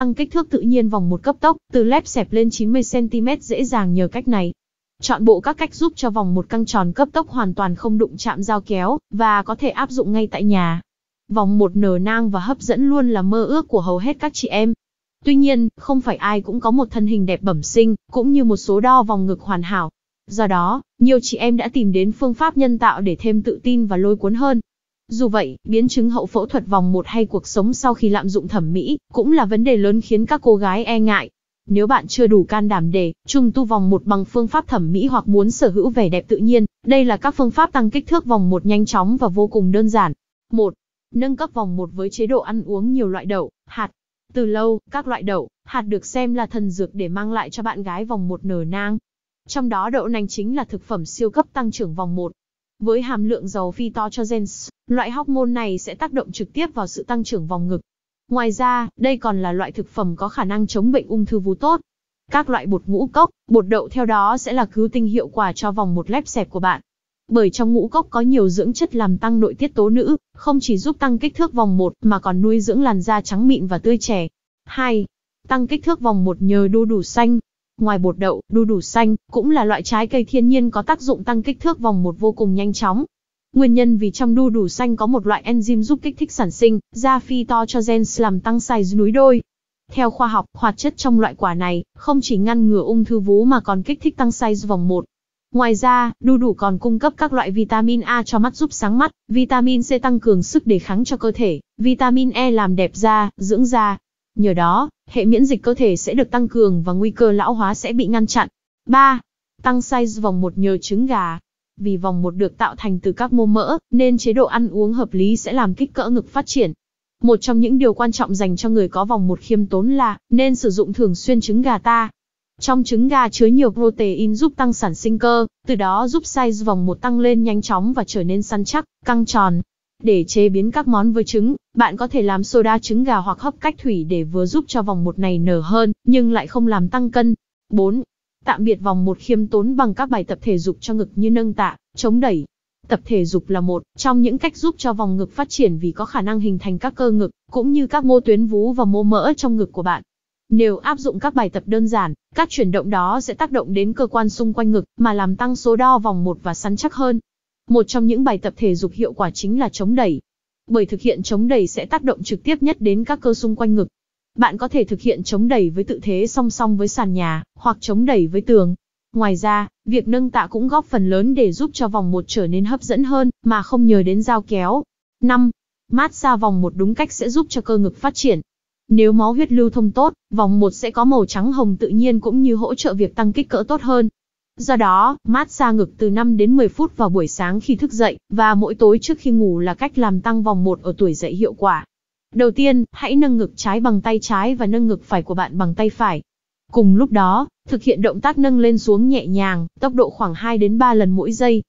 Tăng kích thước tự nhiên vòng một cấp tốc, từ lép xẹp lên 90cm dễ dàng nhờ cách này. Chọn bộ các cách giúp cho vòng một căng tròn cấp tốc hoàn toàn không đụng chạm dao kéo, và có thể áp dụng ngay tại nhà. Vòng một nở nang và hấp dẫn luôn là mơ ước của hầu hết các chị em. Tuy nhiên, không phải ai cũng có một thân hình đẹp bẩm sinh, cũng như một số đo vòng ngực hoàn hảo. Do đó, nhiều chị em đã tìm đến phương pháp nhân tạo để thêm tự tin và lôi cuốn hơn. Dù vậy, biến chứng hậu phẫu thuật vòng một hay cuộc sống sau khi lạm dụng thẩm mỹ, cũng là vấn đề lớn khiến các cô gái e ngại. Nếu bạn chưa đủ can đảm để trùng tu vòng một bằng phương pháp thẩm mỹ hoặc muốn sở hữu vẻ đẹp tự nhiên, đây là các phương pháp tăng kích thước vòng một nhanh chóng và vô cùng đơn giản. 1. Nâng cấp vòng một với chế độ ăn uống nhiều loại đậu, hạt. Từ lâu, các loại đậu, hạt được xem là thần dược để mang lại cho bạn gái vòng một nở nang. Trong đó đậu nành chính là thực phẩm siêu cấp tăng trưởng vòng một với hàm lượng dầu phi to cho gens, loại hormone này sẽ tác động trực tiếp vào sự tăng trưởng vòng ngực. Ngoài ra, đây còn là loại thực phẩm có khả năng chống bệnh ung thư vú tốt. Các loại bột ngũ cốc, bột đậu theo đó sẽ là cứu tinh hiệu quả cho vòng một lép xẹp của bạn. Bởi trong ngũ cốc có nhiều dưỡng chất làm tăng nội tiết tố nữ, không chỉ giúp tăng kích thước vòng một mà còn nuôi dưỡng làn da trắng mịn và tươi trẻ. 2. Tăng kích thước vòng một nhờ đu đủ xanh, Ngoài bột đậu, đu đủ xanh, cũng là loại trái cây thiên nhiên có tác dụng tăng kích thước vòng một vô cùng nhanh chóng. Nguyên nhân vì trong đu đủ xanh có một loại enzyme giúp kích thích sản sinh, ra phi to cho gen làm tăng size núi đôi. Theo khoa học, hoạt chất trong loại quả này không chỉ ngăn ngừa ung thư vú mà còn kích thích tăng size vòng 1. Ngoài ra, đu đủ còn cung cấp các loại vitamin A cho mắt giúp sáng mắt, vitamin C tăng cường sức đề kháng cho cơ thể, vitamin E làm đẹp da, dưỡng da, Nhờ đó, hệ miễn dịch cơ thể sẽ được tăng cường và nguy cơ lão hóa sẽ bị ngăn chặn. 3. Tăng size vòng 1 nhờ trứng gà. Vì vòng 1 được tạo thành từ các mô mỡ, nên chế độ ăn uống hợp lý sẽ làm kích cỡ ngực phát triển. Một trong những điều quan trọng dành cho người có vòng 1 khiêm tốn là nên sử dụng thường xuyên trứng gà ta. Trong trứng gà chứa nhiều protein giúp tăng sản sinh cơ, từ đó giúp size vòng 1 tăng lên nhanh chóng và trở nên săn chắc, căng tròn, để chế biến các món với trứng, bạn có thể làm soda trứng gà hoặc hấp cách thủy để vừa giúp cho vòng một này nở hơn, nhưng lại không làm tăng cân. 4. Tạm biệt vòng một khiêm tốn bằng các bài tập thể dục cho ngực như nâng tạ, chống đẩy. Tập thể dục là một trong những cách giúp cho vòng ngực phát triển vì có khả năng hình thành các cơ ngực, cũng như các mô tuyến vú và mô mỡ trong ngực của bạn. Nếu áp dụng các bài tập đơn giản, các chuyển động đó sẽ tác động đến cơ quan xung quanh ngực mà làm tăng số đo vòng một và săn chắc hơn. Một trong những bài tập thể dục hiệu quả chính là chống đẩy. Bởi thực hiện chống đẩy sẽ tác động trực tiếp nhất đến các cơ xung quanh ngực. Bạn có thể thực hiện chống đẩy với tự thế song song với sàn nhà, hoặc chống đẩy với tường. Ngoài ra, việc nâng tạ cũng góp phần lớn để giúp cho vòng một trở nên hấp dẫn hơn, mà không nhờ đến dao kéo. 5. Mát xa vòng một đúng cách sẽ giúp cho cơ ngực phát triển. Nếu máu huyết lưu thông tốt, vòng một sẽ có màu trắng hồng tự nhiên cũng như hỗ trợ việc tăng kích cỡ tốt hơn. Do đó, massage ngực từ 5 đến 10 phút vào buổi sáng khi thức dậy, và mỗi tối trước khi ngủ là cách làm tăng vòng 1 ở tuổi dậy hiệu quả. Đầu tiên, hãy nâng ngực trái bằng tay trái và nâng ngực phải của bạn bằng tay phải. Cùng lúc đó, thực hiện động tác nâng lên xuống nhẹ nhàng, tốc độ khoảng 2 đến 3 lần mỗi giây,